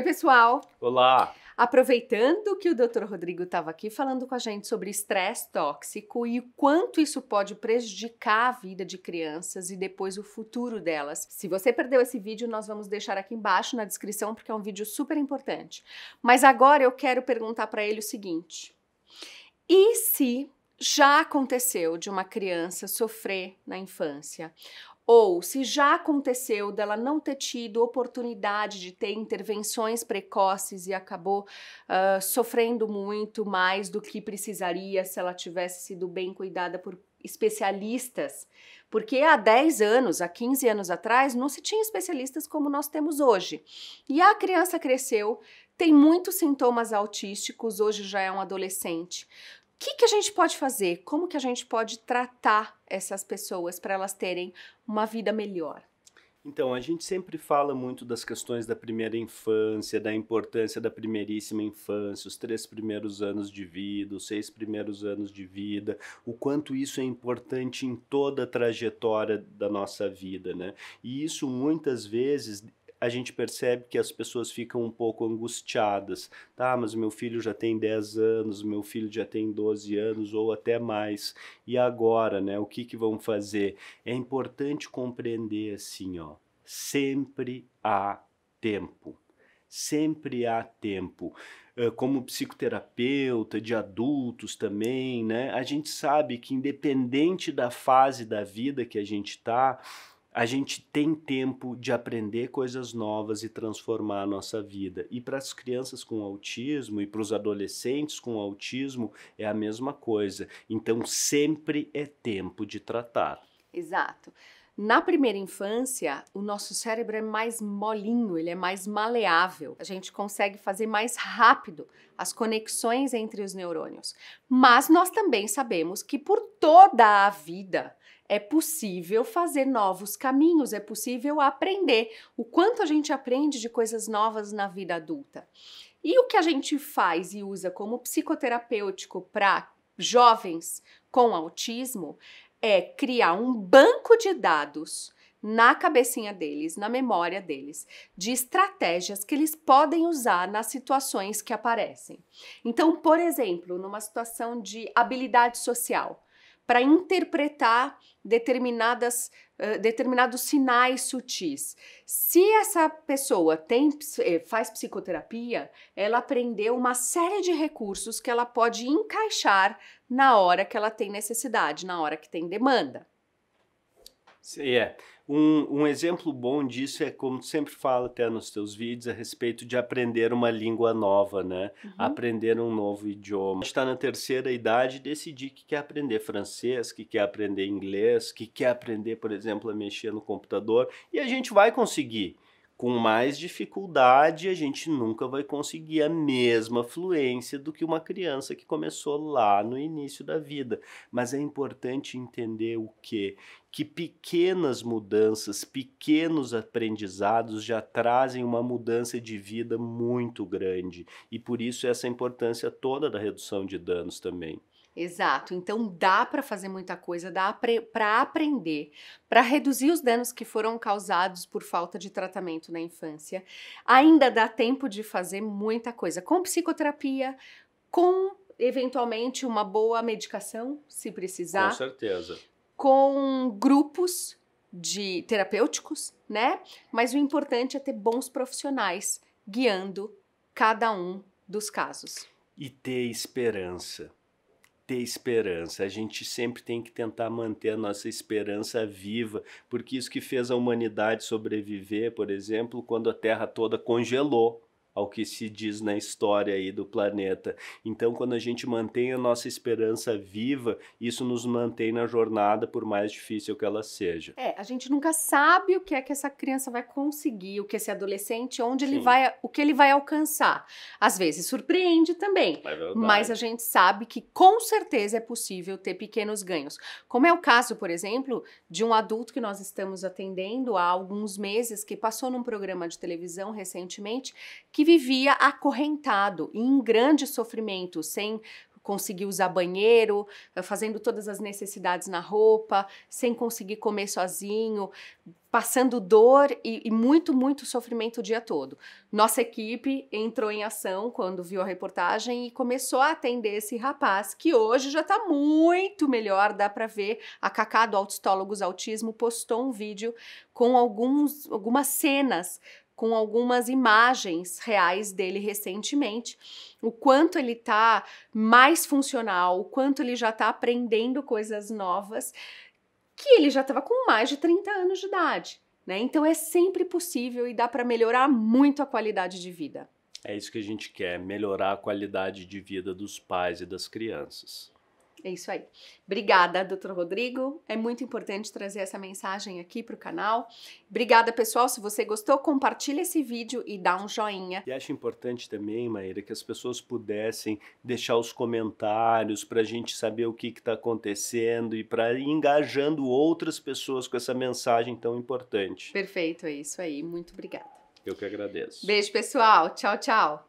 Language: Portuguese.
Oi, pessoal. Olá. Aproveitando que o Dr. Rodrigo estava aqui falando com a gente sobre estresse tóxico e o quanto isso pode prejudicar a vida de crianças e depois o futuro delas. Se você perdeu esse vídeo, nós vamos deixar aqui embaixo na descrição porque é um vídeo super importante. Mas agora eu quero perguntar para ele o seguinte: e se já aconteceu de uma criança sofrer na infância ou se já aconteceu dela não ter tido oportunidade de ter intervenções precoces e acabou uh, sofrendo muito mais do que precisaria se ela tivesse sido bem cuidada por especialistas, porque há 10 anos, há 15 anos atrás, não se tinha especialistas como nós temos hoje. E a criança cresceu, tem muitos sintomas autísticos, hoje já é um adolescente que, que a gente pode fazer? Como que a gente pode tratar essas pessoas para elas terem uma vida melhor? Então, a gente sempre fala muito das questões da primeira infância, da importância da primeiríssima infância, os três primeiros anos de vida, os seis primeiros anos de vida, o quanto isso é importante em toda a trajetória da nossa vida, né? E isso muitas vezes a gente percebe que as pessoas ficam um pouco angustiadas. Tá, mas meu filho já tem 10 anos, meu filho já tem 12 anos ou até mais. E agora, né? O que que vão fazer? É importante compreender assim, ó, sempre há tempo. Sempre há tempo como psicoterapeuta, de adultos também, né? A gente sabe que independente da fase da vida que a gente está, a gente tem tempo de aprender coisas novas e transformar a nossa vida. E para as crianças com autismo e para os adolescentes com autismo é a mesma coisa. Então sempre é tempo de tratar. Exato. Na primeira infância, o nosso cérebro é mais molinho, ele é mais maleável. A gente consegue fazer mais rápido as conexões entre os neurônios. Mas nós também sabemos que por toda a vida é possível fazer novos caminhos, é possível aprender. O quanto a gente aprende de coisas novas na vida adulta. E o que a gente faz e usa como psicoterapêutico para jovens com autismo é criar um banco de dados na cabecinha deles, na memória deles, de estratégias que eles podem usar nas situações que aparecem. Então, por exemplo, numa situação de habilidade social, para interpretar determinadas, uh, determinados sinais sutis. Se essa pessoa tem, eh, faz psicoterapia, ela aprendeu uma série de recursos que ela pode encaixar na hora que ela tem necessidade, na hora que tem demanda. É. Um, um exemplo bom disso é como tu sempre fala até nos teus vídeos a respeito de aprender uma língua nova, né? Uhum. Aprender um novo idioma. A gente está na terceira idade e decidir que quer aprender francês, que quer aprender inglês, que quer aprender, por exemplo, a mexer no computador. E a gente vai conseguir. Com mais dificuldade, a gente nunca vai conseguir a mesma fluência do que uma criança que começou lá no início da vida. Mas é importante entender o quê? Que pequenas mudanças, pequenos aprendizados já trazem uma mudança de vida muito grande. E por isso essa importância toda da redução de danos também. Exato. Então dá para fazer muita coisa, dá para aprender, para reduzir os danos que foram causados por falta de tratamento na infância. Ainda dá tempo de fazer muita coisa com psicoterapia, com eventualmente uma boa medicação, se precisar. Com certeza. Com grupos de terapêuticos, né? Mas o importante é ter bons profissionais guiando cada um dos casos. E ter esperança ter esperança, a gente sempre tem que tentar manter a nossa esperança viva, porque isso que fez a humanidade sobreviver, por exemplo, quando a Terra toda congelou ao que se diz na história aí do planeta. Então, quando a gente mantém a nossa esperança viva, isso nos mantém na jornada, por mais difícil que ela seja. É, a gente nunca sabe o que é que essa criança vai conseguir, o que esse adolescente, onde Sim. ele vai, o que ele vai alcançar. Às vezes surpreende também, é mas a gente sabe que com certeza é possível ter pequenos ganhos. Como é o caso, por exemplo, de um adulto que nós estamos atendendo há alguns meses, que passou num programa de televisão recentemente, que que vivia acorrentado e em grande sofrimento, sem conseguir usar banheiro, eh, fazendo todas as necessidades na roupa, sem conseguir comer sozinho, passando dor e, e, muito, muito sofrimento o dia todo. Nossa equipe entrou em ação quando viu a reportagem e começou a atender esse rapaz, que hoje já está muito melhor, dá para ver. A Cacá do Autistólogos Autismo postou um vídeo com alguns, algumas cenas com algumas imagens reais dele recentemente, o quanto ele tá mais funcional, o quanto ele já tá aprendendo coisas novas, que ele já estava com mais de 30 anos de idade. Né? Então é sempre possível e dá para melhorar muito a qualidade de vida. É isso que a gente quer, melhorar a qualidade de vida dos pais e das crianças. É isso aí. Obrigada, doutor Rodrigo. É muito importante trazer essa mensagem aqui para o canal. Obrigada, pessoal. Se você gostou, compartilha esse vídeo e dá um joinha. E acho importante também, Maíra, que as pessoas pudessem deixar os comentários para a gente saber o que está acontecendo e para ir engajando outras pessoas com essa mensagem tão importante. Perfeito, é isso aí. Muito obrigada. Eu que agradeço. Beijo, pessoal. Tchau, tchau.